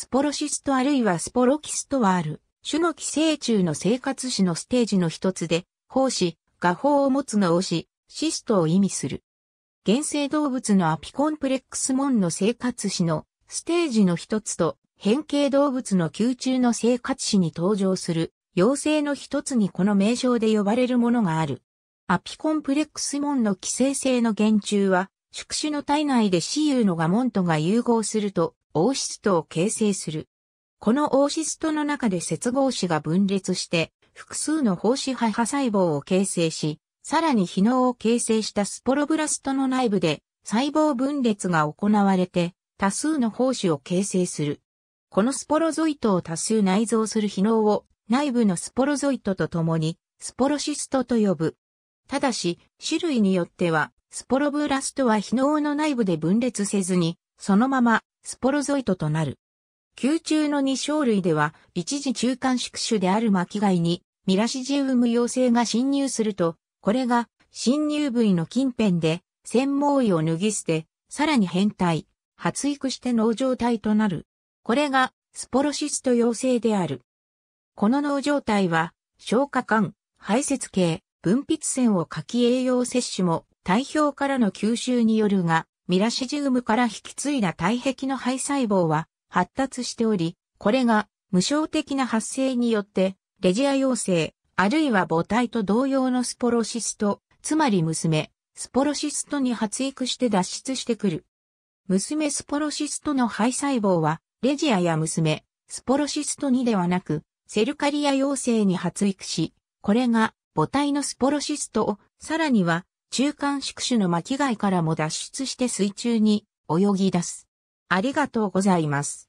スポロシストあるいはスポロキストはある、種の寄生虫の生活史のステージの一つで、胞子、画法を持つが推し、シストを意味する。原生動物のアピコンプレックスモンの生活史のステージの一つと、変形動物の宮中の生活史に登場する、妖精の一つにこの名称で呼ばれるものがある。アピコンプレックスモンの寄生性の原虫は、宿主の体内で雌雄のガモンとが融合すると、オーシストを形成する。このオーシストの中で接合子が分裂して、複数の胞子配派細胞を形成し、さらに非能を形成したスポロブラストの内部で細胞分裂が行われて多数の胞子を形成する。このスポロゾイトを多数内蔵する非能を内部のスポロゾイトと共にスポロシストと呼ぶ。ただし、種類によっては、スポロブラストは非能の内部で分裂せずに、そのままスポロゾイトとなる。宮中の二生類では、一時中間宿主である巻貝に、ミラシジウム陽性が侵入すると、これが侵入部位の近辺で、繊毛衣を脱ぎ捨て、さらに変態、発育して農状態となる。これがスポロシスト陽性である。この脳状態は、消化管、排泄系、分泌腺をかき栄養摂取も、体表からの吸収によるが、ミラシジウムから引き継いだ体壁の肺細胞は発達しており、これが無償的な発生によって、レジア陽性、あるいは母体と同様のスポロシスト、つまり娘、スポロシストに発育して脱出してくる。娘スポロシストの肺細胞は、レジアや娘、スポロシストにではなく、セルカリア陽性に発育し、これが母体のスポロシストを、さらには中間宿主の巻貝からも脱出して水中に泳ぎ出す。ありがとうございます。